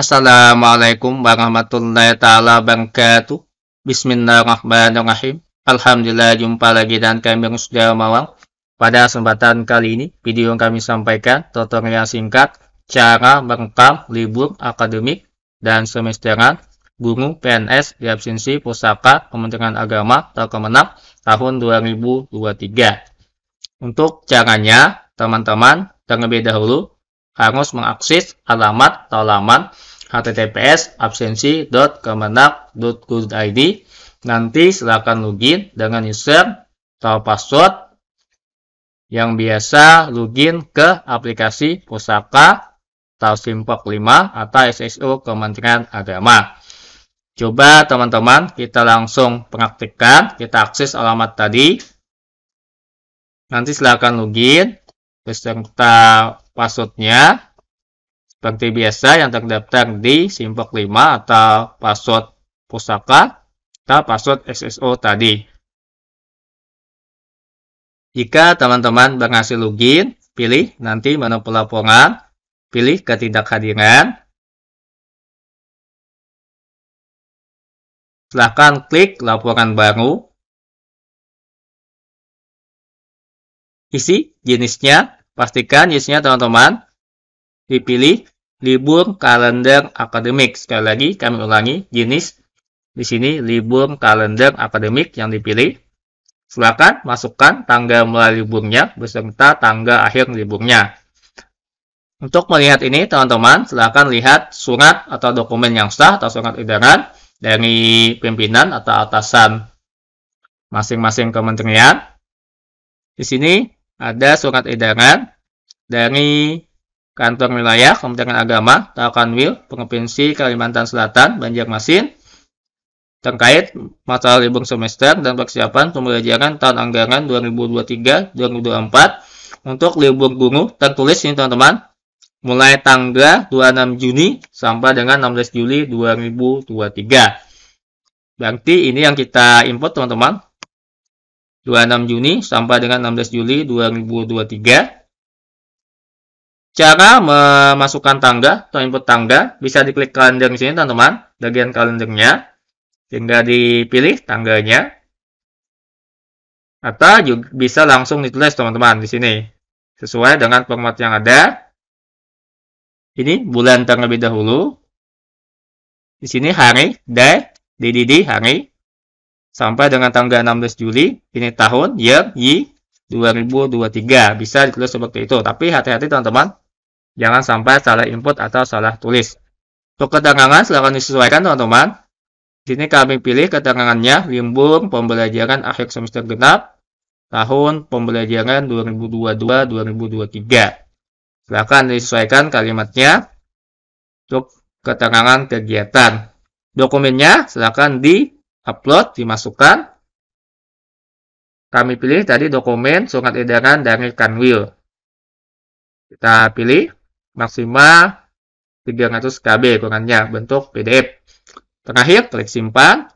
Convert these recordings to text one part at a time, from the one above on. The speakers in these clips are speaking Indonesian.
Assalamualaikum warahmatullahi taala wabarakatuh. Bismillahirrahmanirrahim. Alhamdulillah jumpa lagi dan kami sudah mawang. Pada kesempatan kali ini, video yang kami sampaikan tutorial singkat cara merekam libur akademik dan semesteran guru PNS di absensi pusaka Kementerian Agama kemenak tahun 2023. Untuk caranya, teman-teman, terlebih dahulu harus mengakses alamat atau laman https absensi.kemenak.go.id nanti silakan login dengan user atau password yang biasa login ke aplikasi pusaka atau simpok 5 atau SSO Kementerian Agama. Coba teman-teman kita langsung praktikkan, kita akses alamat tadi. Nanti silakan login beserta passwordnya seperti biasa yang terdaftar di Simpok 5 atau password pusaka, atau password SSO tadi. Jika teman-teman berhasil login, pilih nanti menu pelaporan, pilih ketidakhadiran. Silahkan klik laporan baru. Isi jenisnya Pastikan yes-nya teman-teman dipilih libur kalender akademik. Sekali lagi kami ulangi jenis di sini libur kalender akademik yang dipilih. Silakan masukkan tanggal mulai liburnya beserta tanggal akhir liburnya. Untuk melihat ini, teman-teman, silakan lihat surat atau dokumen yang sah atau surat edaran dari pimpinan atau atasan masing-masing kementerian. Di sini ada surat edaran dari Kantor Wilayah Kementerian Agama Tawakanwil Provinsi Kalimantan Selatan Banjarmasin terkait masalah libur semester dan persiapan pembelajaran tahun anggaran 2023-2024 untuk libur guru tertulis ini teman-teman mulai tanggal 26 Juni sampai dengan 16 Juli 2023. Berarti ini yang kita input teman-teman 26 Juni sampai dengan 16 Juli 2023. Cara memasukkan tangga atau input tangga bisa diklik kalender di sini teman-teman, bagian kalendernya. Tinggal dipilih tangganya. Atau juga bisa langsung ditulis teman-teman di sini. Sesuai dengan format yang ada. Ini bulan terlebih dahulu. Di sini hari, day, di hari sampai dengan tanggal 16 Juli ini tahun year Y 2023 bisa ditulis seperti itu tapi hati-hati teman-teman jangan sampai salah input atau salah tulis untuk keterangan silahkan disesuaikan teman-teman sini kami pilih keterangannya limbur pembelajaran akhir semester genap tahun pembelajaran 2022-2023 silahkan disesuaikan kalimatnya untuk keterangan kegiatan dokumennya silahkan di upload, dimasukkan. Kami pilih tadi dokumen surat edaran dari Kanwil. Kita pilih maksimal 300 KB ukurannya bentuk PDF. Terakhir, klik simpan.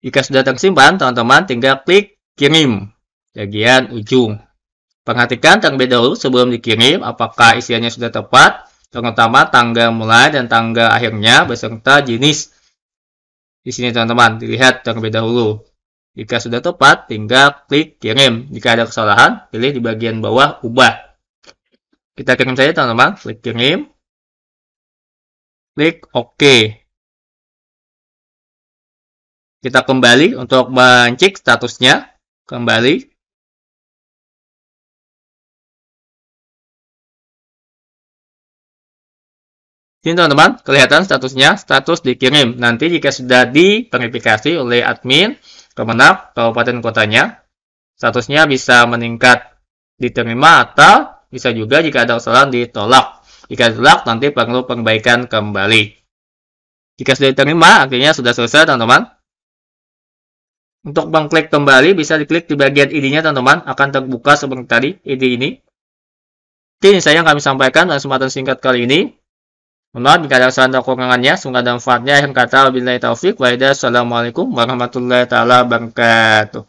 Jika sudah tersimpan, teman-teman tinggal klik kirim bagian ujung. Perhatikan terlebih dahulu sebelum dikirim apakah isiannya sudah tepat, terutama tanggal mulai dan tangga akhirnya beserta jenis. Di sini teman-teman, dilihat terlebih dahulu. Jika sudah tepat, tinggal klik kirim. Jika ada kesalahan, pilih di bagian bawah ubah. Kita kirim saja teman-teman, klik kirim. Klik OK. Kita kembali untuk mencek statusnya. Kembali, Ini teman-teman, kelihatan statusnya, status dikirim. Nanti jika sudah diverifikasi oleh admin Kemenap Kabupaten Kotanya, statusnya bisa meningkat diterima atau bisa juga jika ada kesalahan ditolak. Jika ditolak, nanti perlu perbaikan kembali. Jika sudah diterima, akhirnya sudah selesai teman-teman. Untuk mengklik kembali, bisa diklik di bagian ID-nya teman-teman, akan terbuka seperti tadi, ID ini. Ini saya yang kami sampaikan dalam kesempatan singkat kali ini. Mohon jika ada kesalahan dan kekurangannya, semoga ada manfaatnya. Akhir kata, wabillahi taufik, waidah, assalamualaikum warahmatullahi taala wabarakatuh.